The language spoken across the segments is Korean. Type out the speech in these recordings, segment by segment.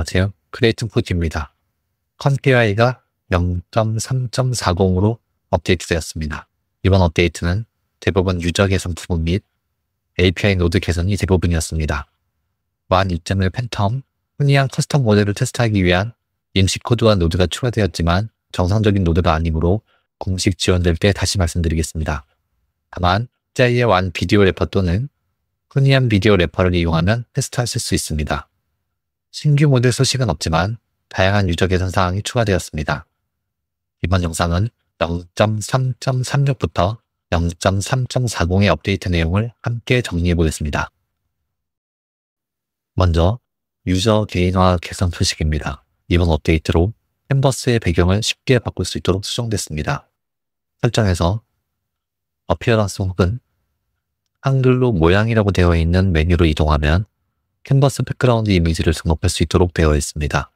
안녕하세요. 크레이트푸드입니다. 컨피아이가 0.3.40으로 업데이트되었습니다. 이번 업데이트는 대부분 유저 개선 부분 및 API 노드 개선이 대부분이었습니다. 만2.1 팬텀, 흔히한 커스텀 모델을 테스트하기 위한 임시 코드와 노드가 추가되었지만 정상적인 노드가 아니므로 공식 지원될 때 다시 말씀드리겠습니다. 다만, 짜이의완 비디오 래퍼 또는 흔히한 비디오 래퍼를 이용하면 테스트하실 수 있습니다. 신규 모델 소식은 없지만 다양한 유저 개선 사항이 추가되었습니다. 이번 영상은 0.3.36부터 0.3.40의 업데이트 내용을 함께 정리해 보겠습니다. 먼저 유저 개인화 개선 소식입니다. 이번 업데이트로 캔버스의 배경을 쉽게 바꿀 수 있도록 수정됐습니다. 설정에서 어피어런스 혹은 한글로 모양이라고 되어 있는 메뉴로 이동하면 캔버스 백그라운드 이미지를 등록할 수 있도록 되어 있습니다.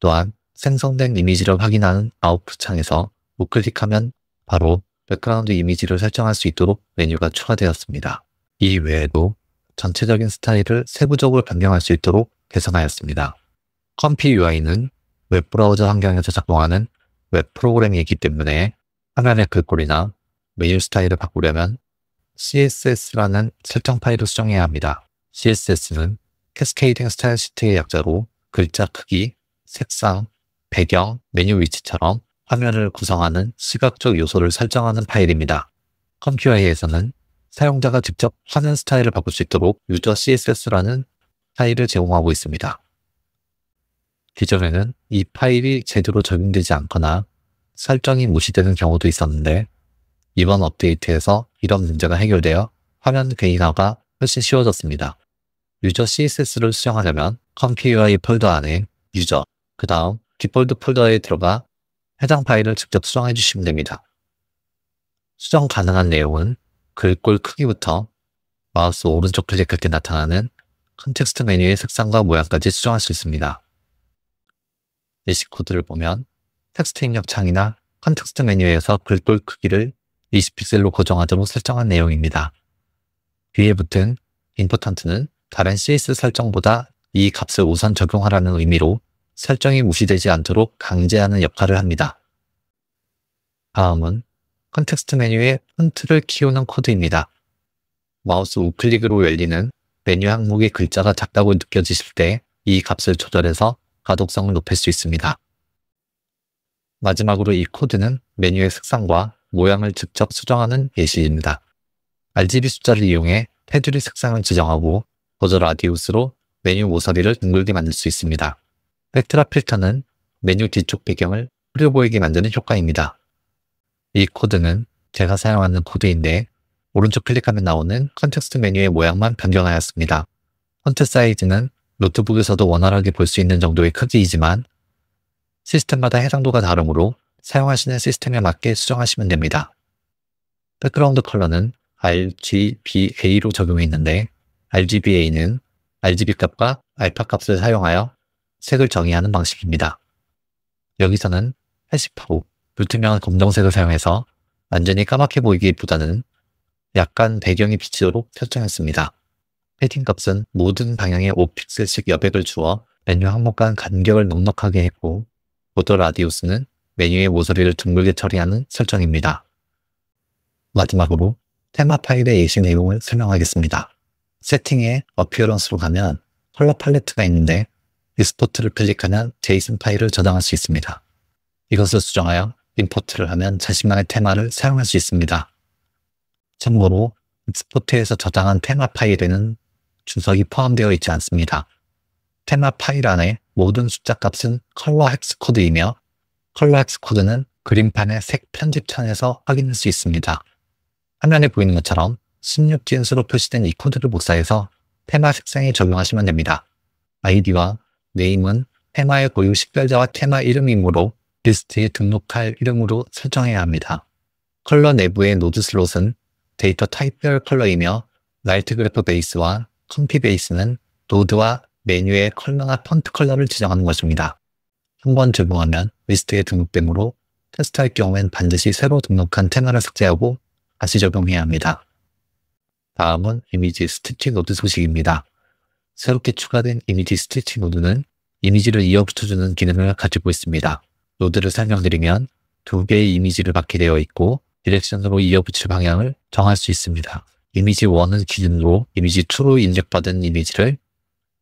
또한 생성된 이미지를 확인하는 아웃풋 창에서 우클릭하면 바로 백그라운드 이미지를 설정할 수 있도록 메뉴가 추가되었습니다. 이 외에도 전체적인 스타일을 세부적으로 변경할 수 있도록 개선하였습니다. 컴피 UI는 웹브라우저 환경에서 작동하는 웹 프로그램이기 때문에 화면의 글꼴이나 메뉴 스타일을 바꾸려면 CSS라는 설정 파일을 수정해야 합니다. CSS는 캐스케이딩 스타일 시트의 약자로 글자 크기, 색상, 배경, 메뉴 위치처럼 화면을 구성하는 시각적 요소를 설정하는 파일입니다. 컴큐아이에서는 사용자가 직접 화면 스타일을 바꿀 수 있도록 유저 CSS라는 파일을 제공하고 있습니다. 기존에는 이 파일이 제대로 적용되지 않거나 설정이 무시되는 경우도 있었는데 이번 업데이트에서 이런 문제가 해결되어 화면 개인화가 훨씬 쉬워졌습니다. 유저 css를 수정하려면 컴큐어의 폴더 안에 유저, 그 다음 디폴트 폴더에 들어가 해당 파일을 직접 수정해 주시면 됩니다. 수정 가능한 내용은 글꼴 크기부터 마우스 오른쪽 클릭할 때 나타나는 컨텍스트 메뉴의 색상과 모양까지 수정할 수 있습니다. 예시 코드를 보면 텍스트 입력 창이나 컨텍스트 메뉴에서 글꼴 크기를 20픽셀로 고정하도록 설정한 내용입니다. 위에 붙은 임포턴트는 다른 CS 설정보다 이 값을 우선 적용하라는 의미로 설정이 무시되지 않도록 강제하는 역할을 합니다. 다음은 컨텍스트 메뉴의 폰트를 키우는 코드입니다. 마우스 우클릭으로 열리는 메뉴 항목의 글자가 작다고 느껴지실 때 이 값을 조절해서 가독성을 높일 수 있습니다. 마지막으로 이 코드는 메뉴의 색상과 모양을 직접 수정하는 예시입니다. RGB 숫자를 이용해 테두리 색상을 지정하고 버저 라디우스로 메뉴 모서리를 둥글게 만들 수 있습니다. 팩트라 필터는 메뉴 뒤쪽 배경을 흐려 보이게 만드는 효과입니다. 이 코드는 제가 사용하는 코드인데 오른쪽 클릭하면 나오는 컨텍스트 메뉴의 모양만 변경하였습니다. 헌트 사이즈는 노트북에서도 원활하게 볼 수 있는 정도의 크기이지만 시스템마다 해상도가 다르므로 사용하시는 시스템에 맞게 수정하시면 됩니다. 백그라운드 컬러는 RGBA로 적용해 있는데 RGBA는 RGB 값과 알파 값을 사용하여 색을 정의하는 방식입니다. 여기서는 80% 불투명한 검정색을 사용해서 완전히 까맣게 보이기보다는 약간 배경이 비치도록 설정했습니다. 패딩 값은 모든 방향에 5픽셀씩 여백을 주어 메뉴 항목 간 간격을 넉넉하게 했고 보더 라디우스는 메뉴의 모서리를 둥글게 처리하는 설정입니다. 마지막으로 테마 파일의 예식 내용을 설명하겠습니다. 세팅에 어피어런스로 가면 컬러 팔레트가 있는데 리스포트를 클릭하면 제이슨 파일을 저장할 수 있습니다. 이것을 수정하여 임포트를 하면 자신만의 테마를 사용할 수 있습니다. 참고로 리스포트에서 저장한 테마 파일에는 주석이 포함되어 있지 않습니다. 테마 파일 안에 모든 숫자 값은 컬러 헥스 코드이며 컬러 헥스 코드는 그림판의 색 편집창에서 확인할 수 있습니다. 화면에 보이는 것처럼 16진수로 표시된 이 코드를 복사해서 테마 색상에 적용하시면 됩니다. 아이디와 네임은 테마의 고유 식별자와 테마 이름이므로 리스트에 등록할 이름으로 설정해야 합니다. 컬러 내부의 노드 슬롯은 데이터 타입별 컬러이며 라이트 그래프 베이스와 컴피 베이스는 노드와 메뉴의 컬러나 펀트 컬러를 지정하는 것입니다. 한번 적용하면 리스트에 등록되므로 테스트할 경우엔 반드시 새로 등록한 테마를 삭제하고 다시 적용해야 합니다. 다음은 이미지 스티치 노드 소식입니다. 새롭게 추가된 이미지 스티치 노드는 이미지를 이어붙여주는 기능을 가지고 있습니다. 노드를 설명드리면 두 개의 이미지를 받게 되어 있고 디렉션으로 이어붙일 방향을 정할 수 있습니다. 이미지 1을 기준으로 이미지 2로 인젝받은 이미지를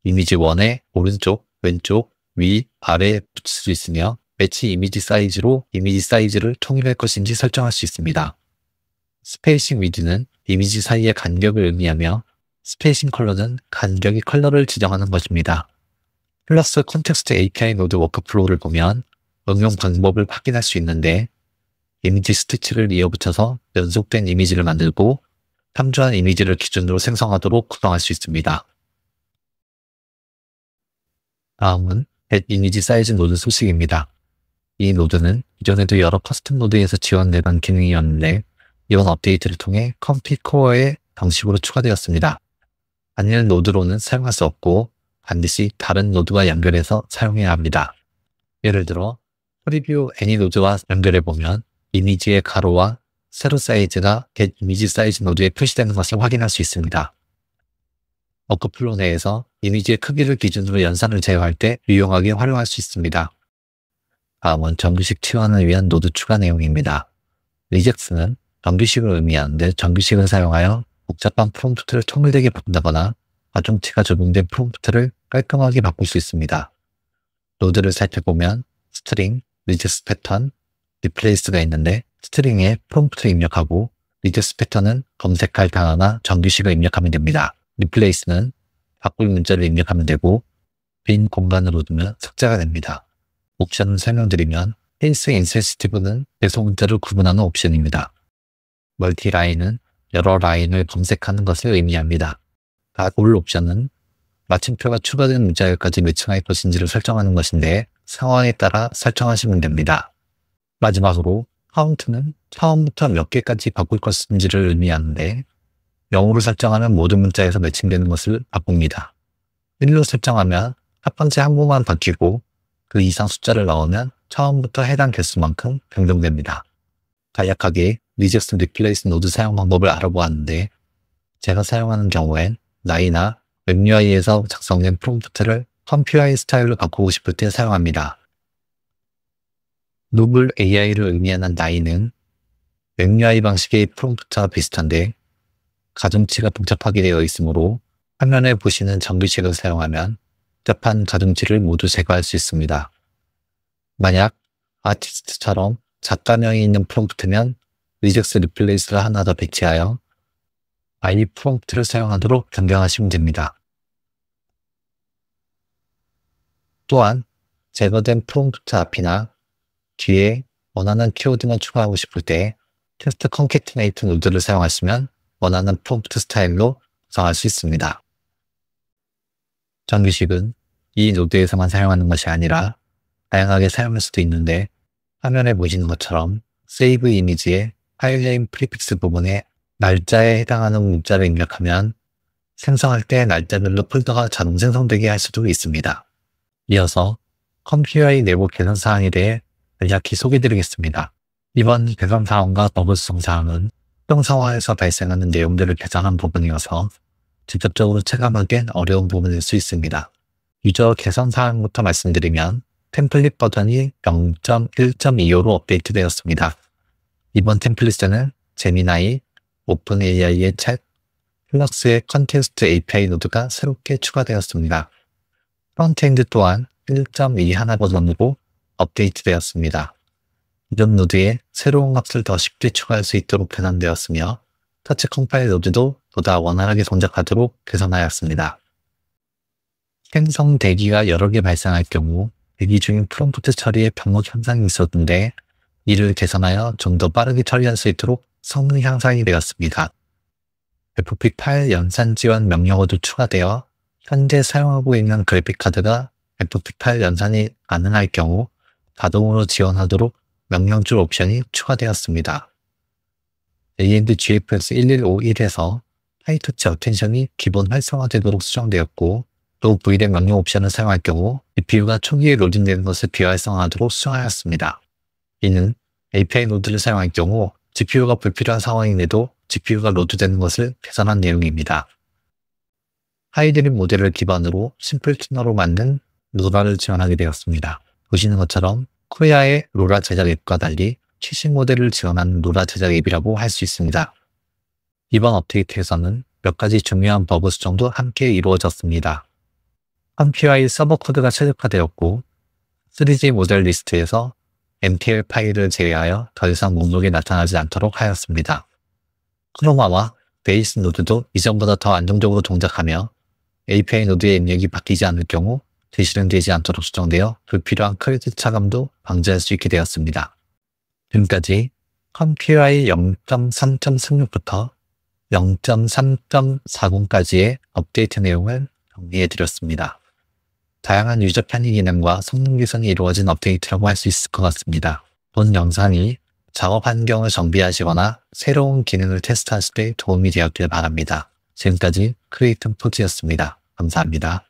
이미지 1의 오른쪽, 왼쪽, 위, 아래에 붙일 수 있으며 매치 이미지 사이즈로 이미지 사이즈를 통일할 것인지 설정할 수 있습니다. 스페이싱 위드는 이미지 사이의 간격을 의미하며 스페이싱 컬러는 간격의 컬러를 지정하는 것입니다. 플러스 컨텍스트 API 노드 워크플로우를 보면 응용 방법을 확인할 수 있는데 이미지 스티치를 이어붙여서 연속된 이미지를 만들고 탐조한 이미지를 기준으로 생성하도록 구성할 수 있습니다. 다음은 햇 이미지 사이즈 노드 소식입니다. 이 노드는 이전에도 여러 커스텀 노드에서 지원되던 기능이었는데 이번 업데이트를 통해 컴피코어의방식으로 추가되었습니다. 단일 노드로는 사용할 수 없고 반드시 다른 노드와 연결해서 사용해야 합니다. 예를 들어 프리뷰 애니 노드와 연결해보면 이미지의 가로와 세로 사이즈가 get 이미지 사이즈 노드에 표시되는 것을 확인할 수 있습니다. 어크플로 내에서 이미지의 크기를 기준으로 연산을 제어할 때 유용하게 활용할 수 있습니다. 다음은 정규식 치환을 위한 노드 추가 내용입니다. 리젝스는 정규식을 의미하는데 정규식을 사용하여 복잡한 프롬프트를 통일되게 바꾼다거나 가중치가 적용된 프롬프트를 깔끔하게 바꿀 수 있습니다. 노드를 살펴보면 스트링, 리제스 패턴, 리플레이스가 있는데 스트링에 프롬프트 입력하고 리제스 패턴은 검색할 단어나 정규식을 입력하면 됩니다. 리플레이스는 바꿀 문자를 입력하면 되고 빈 공간을 얻으면 삭제가 됩니다. 옵션을 설명드리면 케이스 인센시티브는 배송 문자를 구분하는 옵션입니다. 멀티 라인은 여러 라인을 검색하는 것을 의미합니다. 각올 옵션은 마침표가 추가된 문자열까지 몇 층할 것인지를 설정하는 것인데 상황에 따라 설정하시면 됩니다. 마지막으로 카운트는 처음부터 몇 개까지 바꿀 것인지를 의미하는데 0으로 설정하면 모든 문자에서 매칭되는 것을 바꿉니다. 1로 설정하면 첫 번째 항목만 바뀌고 그 이상 숫자를 넣으면 처음부터 해당 개수만큼 변동됩니다. 간략하게 리저스 리플레이스 노드 사용 방법을 알아보았는데 제가 사용하는 경우엔 나이나 웹UI에서 작성된 프롬프트를 컴퓨아이 스타일로 바꾸고 싶을 때 사용합니다. 노블 AI를 의미하는 나이는 웹UI 방식의 프롬프트와 비슷한데 가중치가 복잡하게 되어 있으므로 화면에 보시는 전기식을 사용하면 복잡한 가중치를 모두 제거할 수 있습니다. 만약 아티스트처럼 작가명이 있는 프롬프트면 리젝스 리플레이스를 하나 더 배치하여 i 이 프롬프트를 사용하도록 변경하시면 됩니다. 또한 제거된 프롬프트 앞이나 뒤에 원하는 키워드만 추가하고 싶을 때 테스트 컨캐티네이트 노드를 사용하시면 원하는 프롬프트 스타일로 구성할 수 있습니다. 정규식은 이 노드에서만 사용하는 것이 아니라 다양하게 사용할 수도 있는데 화면에 보시는 것처럼 세이브 이미지에 파일네임 프리픽스 부분에 날짜에 해당하는 문자를 입력하면 생성할 때 날짜별로 폴더가 자동 생성되게 할 수도 있습니다. 이어서 컴퓨터의 내부 개선 사항에 대해 간략히 소개드리겠습니다. 이번 개선 사항과 버블성 사항은 형상화에서 발생하는 내용들을 개선한 부분이어서 직접적으로 체감하기엔 어려운 부분일 수 있습니다. 유저 개선 사항부터 말씀드리면 템플릿 버전이 0.1.25로 업데이트되었습니다. 이번 템플릿에는 제미나이, 오픈 AI의 챗, 플럭스의 컨테스트 API 노드가 새롭게 추가되었습니다. 프론트엔드 또한 1.2 하나 버전으로 업데이트되었습니다. 이전 노드에 새로운 값을 더 쉽게 추가할 수 있도록 변환되었으며 터치 컴파일 노드도 보다 원활하게 동작하도록 개선하였습니다. 생성 대기가 여러 개 발생할 경우 대기 중인 프롬프트 처리에 병목 현상이 있었는데 이를 개선하여 좀 더 빠르게 처리할 수 있도록 성능 향상이 되었습니다. FP8 그 연산 지원 명령어도 추가되어 현재 사용하고 있는 그래픽카드가 FP8 그 연산이 가능할 경우 자동으로 지원하도록 명령줄 옵션이 추가되었습니다. AMD GFS 1151에서 하이터치 어텐션이 기본 활성화되도록 수정되었고 또 VLAN 명령 옵션을 사용할 경우 GPU가 초기에 로딩되는 것을 비활성화하도록 수정하였습니다. 이는 API 노드를 사용할 경우 GPU가 불필요한 상황인데도 GPU가 로드되는 것을 계산한 내용입니다. 하이드림 모델을 기반으로 심플 튜너로 만든 로라를 지원하게 되었습니다. 보시는 것처럼 코리아의 로라 제작 앱과 달리 최신 모델을 지원한 로라 제작 앱이라고 할 수 있습니다. 이번 업데이트에서는 몇 가지 중요한 버그 수정도 함께 이루어졌습니다. 한 p i 서버 코드가 최적화되었고 3G 모델 리스트에서 MTL 파일을 제외하여 더 이상 목록에 나타나지 않도록 하였습니다. 크로마와 베이스 노드도 이전보다 더 안정적으로 동작하며 API 노드의 입력이 바뀌지 않을 경우 재실행되지 않도록 수정되어 불필요한 크레딧 차감도 방지할 수 있게 되었습니다. 지금까지 컴퓨아의 0.3.36부터 0.3.40까지의 업데이트 내용을 정리해드렸습니다. 다양한 유저 편의 기능과 성능 개선이 이루어진 업데이트라고 할 수 있을 것 같습니다. 본 영상이 작업 환경을 정비하시거나 새로운 기능을 테스트하실 때 도움이 되었길 바랍니다. 지금까지 크리에이튼 포즈였습니다. 감사합니다.